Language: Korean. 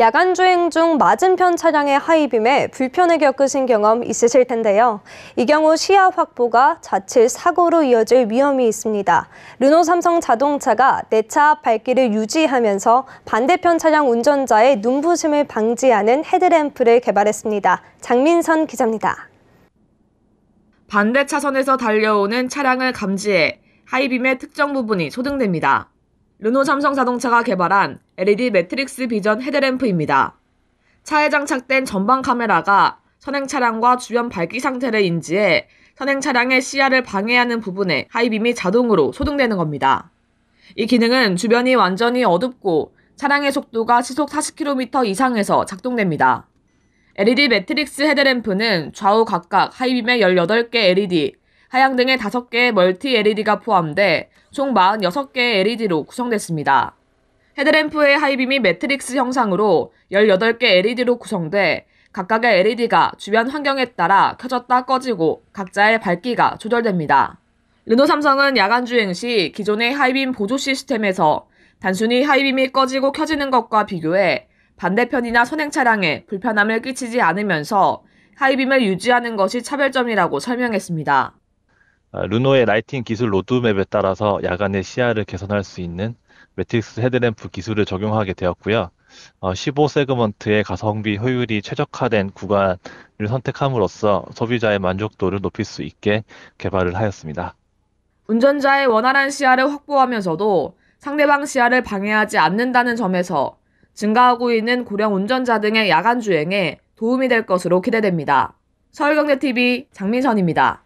야간 주행 중 맞은편 차량의 하이빔에 불편을 겪으신 경험 있으실 텐데요. 이 경우 시야 확보가 자칫 사고로 이어질 위험이 있습니다. 르노 삼성 자동차가 내차 밝기를 유지하면서 반대편 차량 운전자의 눈부심을 방지하는 헤드램프를 개발했습니다. 장민선 기자입니다. 반대 차선에서 달려오는 차량을 감지해 하이빔의 특정 부분이 소등됩니다. 르노 삼성 자동차가 개발한 LED 매트릭스 비전 헤드램프입니다. 차에 장착된 전방 카메라가 선행 차량과 주변 밝기 상태를 인지해 선행 차량의 시야를 방해하는 부분에 하이빔이 자동으로 소등되는 겁니다. 이 기능은 주변이 완전히 어둡고 차량의 속도가 시속 40km 이상에서 작동됩니다. LED 매트릭스 헤드램프는 좌우 각각 하이빔에 18개 LED, 하향 등의 5개의 멀티 LED가 포함돼 총 46개의 LED로 구성됐습니다. 헤드램프의 하이빔이 매트릭스 형상으로 18개 LED로 구성돼 각각의 LED가 주변 환경에 따라 켜졌다 꺼지고 각자의 밝기가 조절됩니다. 르노 삼성은 야간 주행 시 기존의 하이빔 보조 시스템에서 단순히 하이빔이 꺼지고 켜지는 것과 비교해 반대편이나 선행 차량에 불편함을 끼치지 않으면서 하이빔을 유지하는 것이 차별점이라고 설명했습니다. 아, 르노의 라이팅 기술 로드맵에 따라서 야간의 시야를 개선할 수 있는 매트릭스 헤드램프 기술을 적용하게 되었고요. 어, 15 세그먼트의 가성비 효율이 최적화된 구간을 선택함으로써 소비자의 만족도를 높일 수 있게 개발을 하였습니다. 운전자의 원활한 시야를 확보하면서도 상대방 시야를 방해하지 않는다는 점에서 증가하고 있는 고령 운전자 등의 야간 주행에 도움이 될 것으로 기대됩니다. 서울경제TV 장민선입니다.